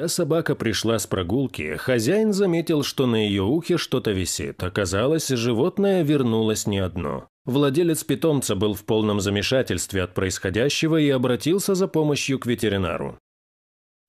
Когда собака пришла с прогулки, хозяин заметил, что на ее ухе что-то висит. Оказалось, животное вернулось не одно. Владелец питомца был в полном замешательстве от происходящего и обратился за помощью к ветеринару.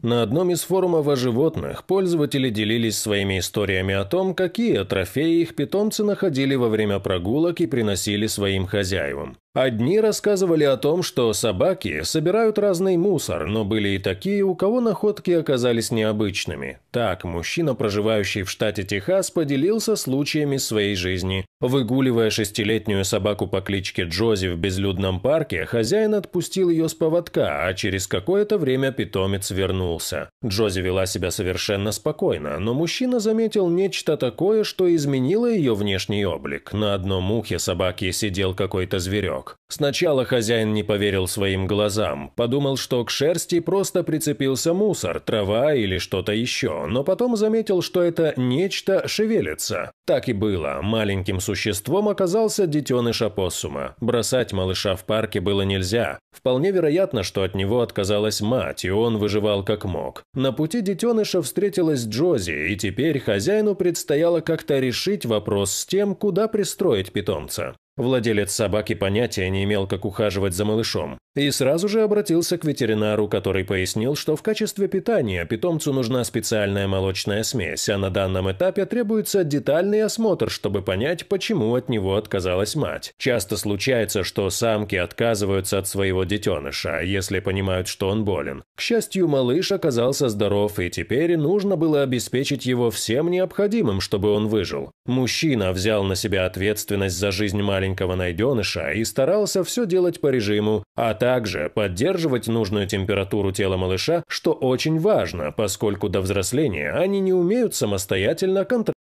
На одном из форумов о животных пользователи делились своими историями о том, какие трофеи их питомцы находили во время прогулок и приносили своим хозяевам. Одни рассказывали о том, что собаки собирают разный мусор, но были и такие, у кого находки оказались необычными. Так, мужчина, проживающий в штате Техас, поделился случаями своей жизни. Выгуливая шестилетнюю собаку по кличке Джози в безлюдном парке, хозяин отпустил ее с поводка, а через какое-то время питомец вернулся. Джози вела себя совершенно спокойно, но мужчина заметил нечто такое, что изменило ее внешний облик. На одном ухе собаки сидел какой-то зверек ног. Сначала хозяин не поверил своим глазам, подумал, что к шерсти просто прицепился мусор, трава или что-то еще, но потом заметил, что это нечто шевелится. Так и было, маленьким существом оказался детеныш опоссума. Бросать малыша в парке было нельзя. Вполне вероятно, что от него отказалась мать, и он выживал как мог. На пути детеныша встретилась Джози, и теперь хозяину предстояло как-то решить вопрос с тем, куда пристроить питомца. Владелец собаки понятия не имел, как ухаживать за малышом. И сразу же обратился к ветеринару, который пояснил, что в качестве питания питомцу нужна специальная молочная смесь, а на данном этапе требуется детальный осмотр, чтобы понять, почему от него отказалась мать. Часто случается, что самки отказываются от своего детеныша, если понимают, что он болен. К счастью, малыш оказался здоров, и теперь нужно было обеспечить его всем необходимым, чтобы он выжил. Мужчина взял на себя ответственность за жизнь маленького найденыша и старался все делать по режиму «от а также поддерживать нужную температуру тела малыша, что очень важно, поскольку до взросления они не умеют самостоятельно контролировать